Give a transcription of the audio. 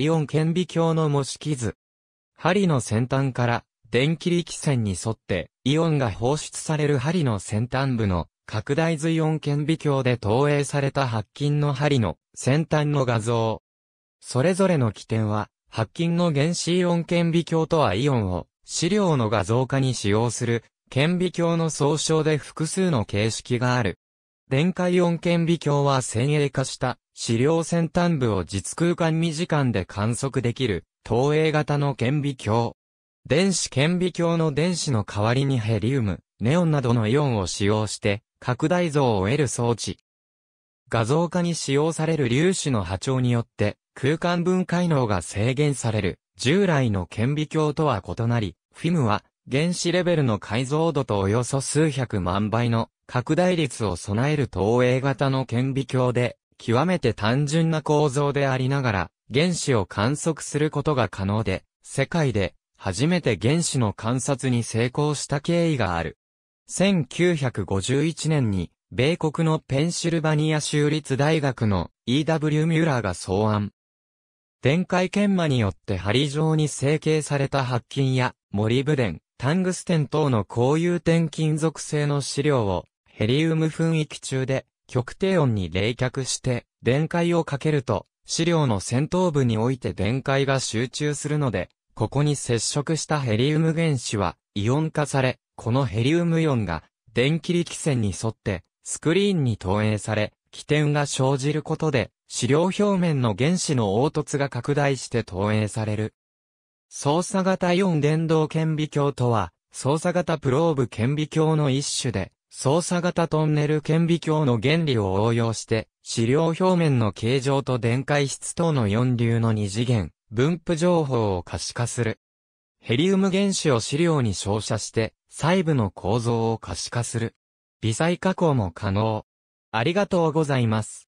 イオン顕微鏡の模式図。針の先端から電気力線に沿ってイオンが放出される針の先端部の拡大図イオン顕微鏡で投影された白金の針の先端の画像。それぞれの起点は白金の原子イオン顕微鏡とはイオンを資料の画像化に使用する顕微鏡の総称で複数の形式がある。電解イオン顕微鏡は先鋭化した資料先端部を実空間未時間で観測できる、投影型の顕微鏡。電子顕微鏡の電子の代わりにヘリウム、ネオンなどのイオンを使用して、拡大像を得る装置。画像化に使用される粒子の波長によって、空間分解能が制限される、従来の顕微鏡とは異なり、フィムは、原子レベルの解像度とおよそ数百万倍の拡大率を備える投影型の顕微鏡で、極めて単純な構造でありながら、原子を観測することが可能で、世界で初めて原子の観察に成功した経緯がある。1951年に、米国のペンシルバニア州立大学の E.W. ミュラーが草案。電解研磨によって針状に成形された白金やモリブデン、タングステン等の高融点金属製の資料をヘリウム噴域中で極低温に冷却して、電解をかけると、資料の先頭部において電解が集中するので、ここに接触したヘリウム原子は、イオン化され、このヘリウムイオンが、電気力線に沿って、スクリーンに投影され、起点が生じることで、資料表面の原子の凹凸が拡大して投影される。操作型イオン電動顕微鏡とは、操作型プローブ顕微鏡の一種で、操作型トンネル顕微鏡の原理を応用して、資料表面の形状と電解質等の四流の二次元、分布情報を可視化する。ヘリウム原子を資料に照射して、細部の構造を可視化する。微細加工も可能。ありがとうございます。